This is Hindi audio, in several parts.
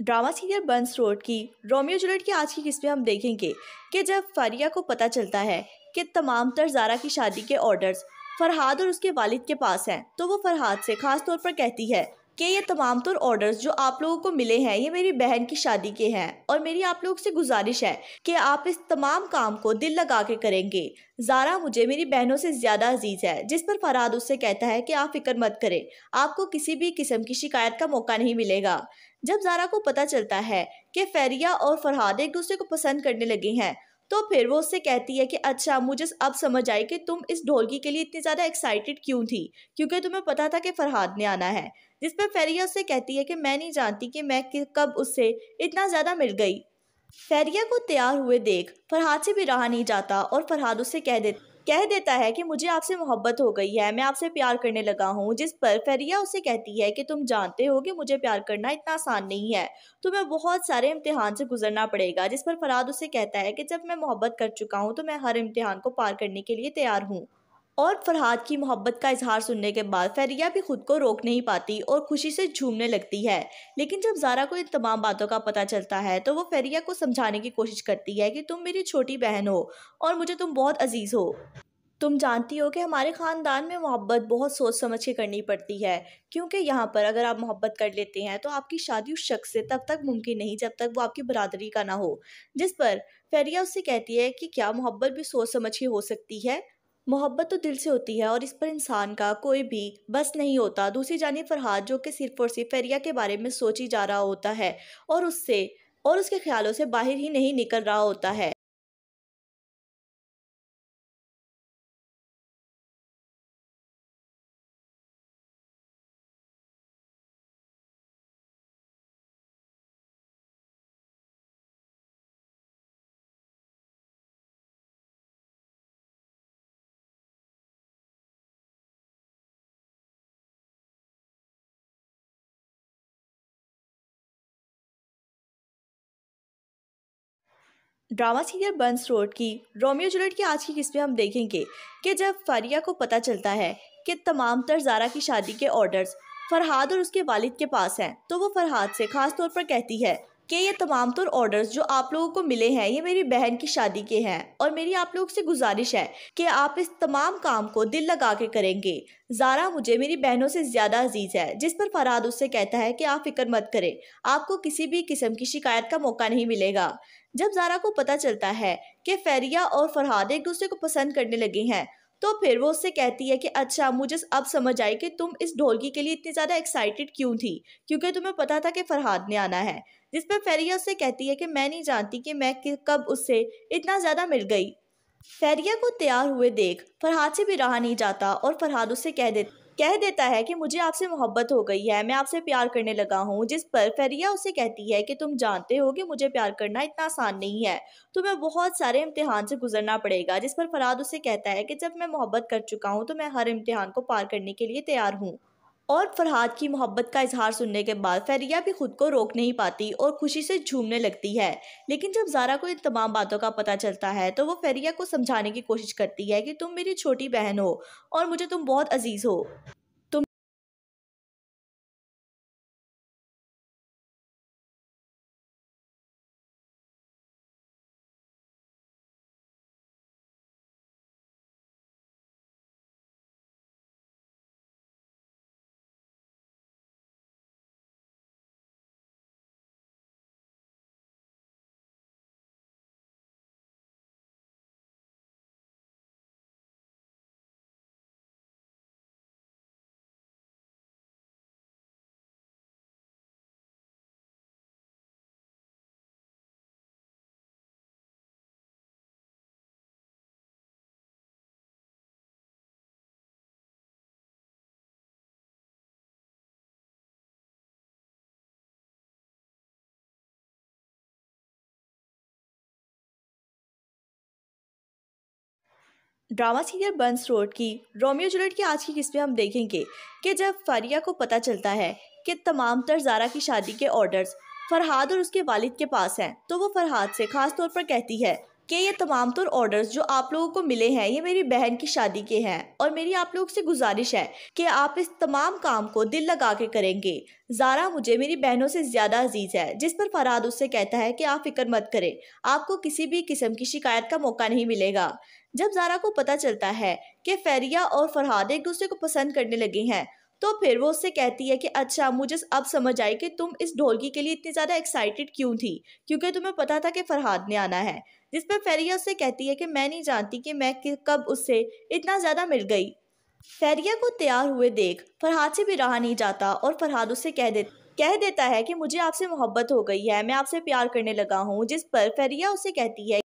ड्रामा सीरियल बंस रोड की रोमियो जूलियट की आज की किस्त में हम देखेंगे कि जब फरिया को पता चलता है कि तमाम तर जारा की शादी के ऑर्डर्स फरहाद और उसके वालिद के पास हैं तो वो फरहाद से खास तौर पर कहती है कि ये तमाम तौर ऑर्डर्स जो आप लोगों को मिले हैं ये मेरी बहन की शादी के हैं और मेरी आप लोगों से गुजारिश है कि आप इस तमाम काम को दिल लगा के करेंगे जारा मुझे मेरी बहनों से ज़्यादा अजीज है जिस पर फराद उससे कहता है कि आप फिक्र मत करें आपको किसी भी किस्म की शिकायत का मौका नहीं मिलेगा जब जारा को पता चलता है कि फैरिया और फरहाद एक दूसरे को पसंद करने लगे हैं तो फिर वो उससे कहती है कि अच्छा मुझे अब समझ आई कि तुम इस ढोलकी के लिए इतनी ज़्यादा एक्साइटेड क्यों थी क्योंकि तुम्हें पता था कि फरहाद ने आना है जिस पर फेरिया उससे कहती है कि मैं नहीं जानती कि मैं कब उससे इतना ज़्यादा मिल गई फेरिया को तैयार हुए देख फरहाद से भी रहा नहीं जाता और फरहाद उससे कह देता कह देता है कि मुझे आपसे मोहब्बत हो गई है मैं आपसे प्यार करने लगा हूँ जिस पर फेरिया उसे कहती है कि तुम जानते हो कि मुझे प्यार करना इतना आसान नहीं है तुम्हें बहुत सारे इम्तिहान से गुजरना पड़ेगा जिस पर फराद उसे कहता है कि जब मैं मोहब्बत कर चुका हूँ तो मैं हर इम्तिहान को पार करने के लिए तैयार हूँ और फरहाद की मोहब्बत का इजहार सुनने के बाद फैरिया भी खुद को रोक नहीं पाती और खुशी से झूमने लगती है लेकिन जब जारा को इन तमाम बातों का पता चलता है तो वो फैरिया को समझाने की कोशिश करती है कि तुम मेरी छोटी बहन हो और मुझे तुम बहुत अजीज़ हो तुम जानती हो कि हमारे ख़ानदान में मोहब्बत बहुत सोच समझ के करनी पड़ती है क्योंकि यहाँ पर अगर आप मोहब्बत कर लेते हैं तो आपकी शादी उस शख्स से तब तक मुमकिन नहीं जब तक वो आपकी बरदरी का ना हो जिस पर फैरिया उससे कहती है कि क्या मोहब्बत भी सोच समझ के हो सकती है मोहब्बत तो दिल से होती है और इस पर इंसान का कोई भी बस नहीं होता दूसरी जानी फरहाद जो कि सिर्फ और सिर्फ फेरिया के बारे में सोची जा रहा होता है और उससे और उसके ख्यालों से बाहर ही नहीं निकल रहा होता है ड्रामा सीरियल बंस रोड की रोमियो जूलियट की आज की में हम देखेंगे कि जब फरिया को पता चलता है कि तमाम तर जारा की शादी के ऑर्डर्स फरहाद और उसके वालिद के पास हैं तो वो फरहाद से ख़ास तौर पर कहती है कि ये तमाम तर ऑर्डर्स जो आप लोगों को मिले हैं ये मेरी बहन की शादी के हैं और मेरी आप लोगों से गुजारिश है कि आप इस तमाम काम को दिल लगा के करेंगे जारा मुझे मेरी बहनों से ज़्यादा अजीज़ है जिस पर फरहाद उससे कहता है कि आप फिक्र मत करें आपको किसी भी किस्म की शिकायत का मौका नहीं मिलेगा जब जारा को पता चलता है कि फेरिया और फरहाद एक दूसरे को पसंद करने लगे हैं तो फिर वो उससे कहती है कि अच्छा मुझे अब समझ आई कि तुम इस ढोलकी के लिए इतनी ज़्यादा एक्साइटेड क्यों थी क्योंकि तुम्हें पता था कि फरहाद ने आना है जिस पर फेरिया उससे कहती है कि मैं नहीं जानती कि मैं कब उससे इतना ज़्यादा मिल गई फेरिया को तैयार हुए देख फरहाद से भी रहा नहीं जाता और फरहाद उससे कह देता कह देता है कि मुझे आपसे मोहब्बत हो गई है मैं आपसे प्यार करने लगा हूँ जिस पर फरिया उसे कहती है कि तुम जानते हो कि मुझे प्यार करना इतना आसान नहीं है तुम्हें बहुत सारे इम्तिहान से गुजरना पड़ेगा जिस पर फराद उसे कहता है कि जब मैं मोहब्बत कर चुका हूँ तो मैं हर इम्तिहान को पार करने के लिए तैयार हूँ और फरहाद की मोहब्बत का इजहार सुनने के बाद फैरिया भी खुद को रोक नहीं पाती और खुशी से झूमने लगती है लेकिन जब जारा को इन तमाम बातों का पता चलता है तो वो फैरिया को समझाने की कोशिश करती है कि तुम मेरी छोटी बहन हो और मुझे तुम बहुत अजीज़ हो ड्रामा सीरियल बंस रोड की रोमियो जूलियट की आज की में हम देखेंगे कि जब फरिया को पता चलता है कि तमाम तर जारा की शादी के ऑर्डर्स फरहाद और उसके वालिद के पास हैं तो वो फरहाद से ख़ास तौर पर कहती है कि ये तमाम तौर ऑर्डर्स जो आप लोगों को मिले हैं ये मेरी बहन की शादी के हैं और मेरी आप लोगों से गुजारिश है कि आप इस तमाम काम को दिल लगा के करेंगे जारा मुझे मेरी बहनों से ज़्यादा अजीज़ है जिस पर फरहाद उससे कहता है कि आप फिक्र मत करें आपको किसी भी किस्म की शिकायत का मौका नहीं मिलेगा जब जारा को पता चलता है कि फेरिया और फरहाद एक दूसरे को पसंद करने लगे हैं तो फिर वो उससे कहती है कि अच्छा मुझे अब समझ आई कि तुम इस ढोलकी के लिए इतनी ज़्यादा एक्साइटेड क्यों थी क्योंकि तुम्हें पता था कि फरहाद ने आना है जिस पर फेरिया उससे कहती है कि मैं नहीं जानती कि मैं कब उससे इतना ज़्यादा मिल गई फेरिया को तैयार हुए देख फरहाद से भी रहा नहीं जाता और फरहाद उससे कह दे कह देता है कि मुझे आपसे मोहब्बत हो गई है मैं आपसे प्यार करने लगा हूँ जिस पर फेरिया उसे कहती है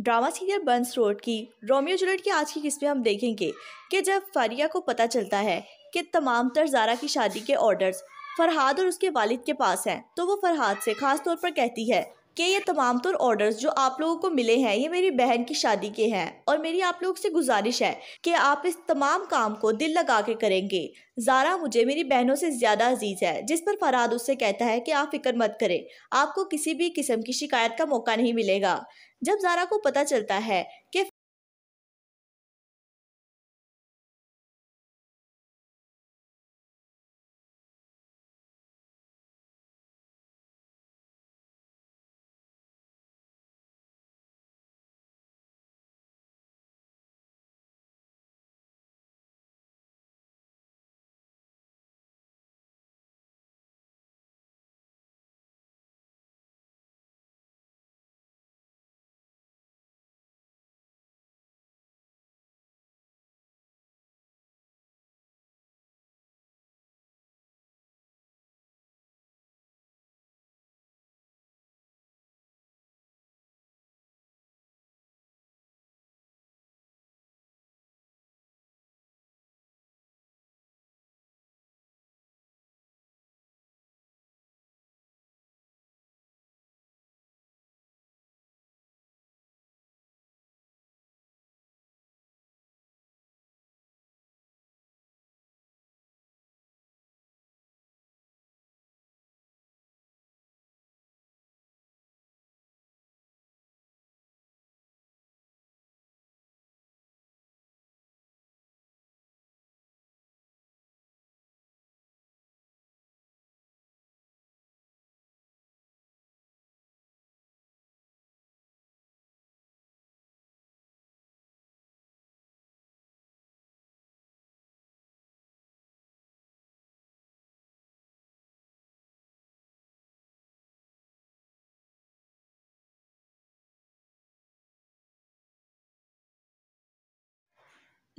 ड्रामा सीरियल बंस रोड की रोमियो जूलियट की आज की किस्में हम देखेंगे कि जब फरिया को पता चलता है कि तमाम तर जारा की शादी के ऑर्डर्स फरहाद और उसके वालिद के पास हैं तो वो फरहाद से ख़ास तौर पर कहती है कि ये तमाम तौर ऑर्डर्स जो आप लोगों को मिले हैं ये मेरी बहन की शादी के हैं और मेरी आप लोगों से गुजारिश है कि आप इस तमाम काम को दिल लगा के करेंगे जारा मुझे मेरी बहनों से ज़्यादा अजीज़ है जिस पर फराद उससे कहता है कि आप फिक्र मत करें आपको किसी भी किस्म की शिकायत का मौका नहीं मिलेगा जब जारा को पता चलता है कि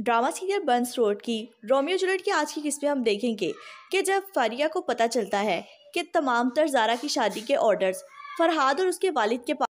ड्रामा सीरियल बंस रोड की रोमियो जूलियट की आज की किस्त में हम देखेंगे कि जब फरिया को पता चलता है कि तमाम तर जारा की शादी के ऑर्डर्स फरहाद और उसके वालिद के पास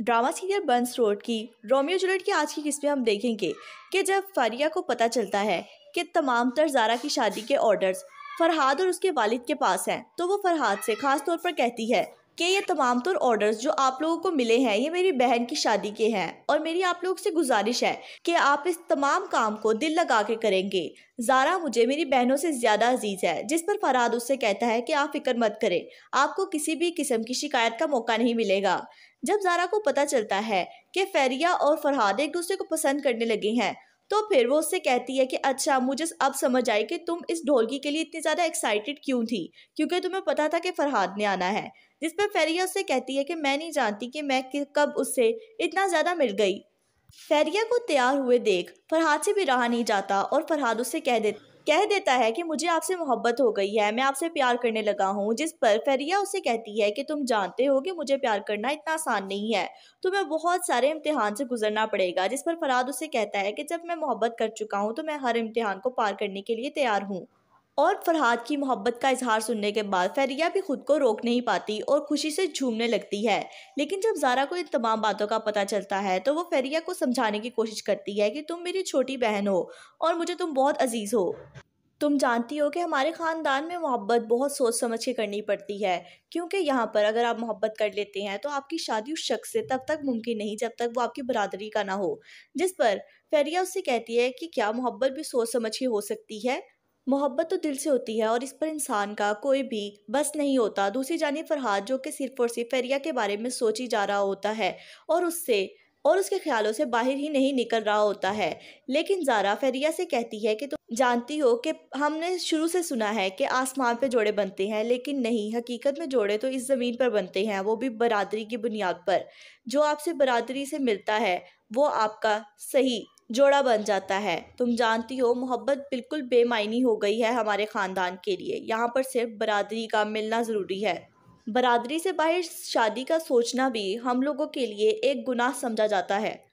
ड्रामा सीरियल बंस रोड की रोमियो जूलियट की आज की किस्त में हम देखेंगे कि जब फरिया को पता चलता है कि तमाम तर जारा की शादी के ऑर्डर्स फरहाद और उसके वालिद के पास हैं तो वो फरहाद से ख़ास तौर पर कहती है कि ये तमाम तर ऑर्डर्स जो आप लोगों को मिले हैं ये मेरी बहन की शादी के हैं और मेरी आप लोगों से गुजारिश है कि आप इस तमाम काम को दिल लगा के करेंगे जारा मुझे मेरी बहनों से ज़्यादा अजीज है जिस पर फरहाद उससे कहता है कि आप फिक्र मत करें आपको किसी भी किस्म की शिकायत का मौका नहीं मिलेगा जब जारा को पता चलता है कि फेरिया और फरहाद एक दूसरे को पसंद करने लगे हैं तो फिर वो उससे कहती है कि अच्छा मुझे अब समझ आई कि तुम इस ढोलकी के लिए इतनी ज़्यादा एक्साइटेड क्यों थी क्योंकि तुम्हें पता था कि फरहाद ने आना है जिस पर फेरिया उससे कहती है कि मैं नहीं जानती कि मैं कब उससे इतना ज़्यादा मिल गई फेरिया को तैयार हुए देख फरहाद से भी रहा नहीं जाता और फरहाद उससे कह देता कह देता है कि मुझे आपसे मोहब्बत हो गई है मैं आपसे प्यार करने लगा हूँ जिस पर फेरिया उसे कहती है कि तुम जानते हो कि मुझे प्यार करना इतना आसान नहीं है तुम्हें बहुत सारे इम्तिहान से गुजरना पड़ेगा जिस पर फराद उसे कहता है कि जब मैं मोहब्बत कर चुका हूँ तो मैं हर इम्तिहान को पार करने के लिए तैयार हूँ और फरहाद की मोहब्बत का इजहार सुनने के बाद फैरिया भी खुद को रोक नहीं पाती और खुशी से झूमने लगती है लेकिन जब जारा को इन तमाम बातों का पता चलता है तो वो फैरिया को समझाने की कोशिश करती है कि तुम मेरी छोटी बहन हो और मुझे तुम बहुत अजीज़ हो तुम जानती हो कि हमारे ख़ानदान में मोहब्बत बहुत सोच समझ के करनी पड़ती है क्योंकि यहाँ पर अगर आप मोहब्बत कर लेते हैं तो आपकी शादी उस शख्स से तब तक मुमकिन नहीं जब तक वो आपकी बरदरी का ना हो जिस पर फैरिया उससे कहती है कि क्या मोहब्बत भी सोच समझ के हो सकती है मोहब्बत तो दिल से होती है और इस पर इंसान का कोई भी बस नहीं होता दूसरी जानी फरहाद जो कि सिर्फ और सिर्फ फेरिया के बारे में सोची जा रहा होता है और उससे और उसके ख्यालों से बाहर ही नहीं निकल रहा होता है लेकिन ज़ारा फेरिया से कहती है कि तुम जानती हो कि हमने शुरू से सुना है कि आसमान पर जोड़े बनते हैं लेकिन नहीं हकीकत में जोड़े तो इस ज़मीन पर बनते हैं वो भी बरादरी की बुनियाद पर जो आपसे बरादरी से मिलता है वो आपका सही जोड़ा बन जाता है तुम जानती हो मोहब्बत बिल्कुल बेमायनी हो गई है हमारे ख़ानदान के लिए यहाँ पर सिर्फ बरादरी का मिलना ज़रूरी है बरादरी से बाहर शादी का सोचना भी हम लोगों के लिए एक गुनाह समझा जाता है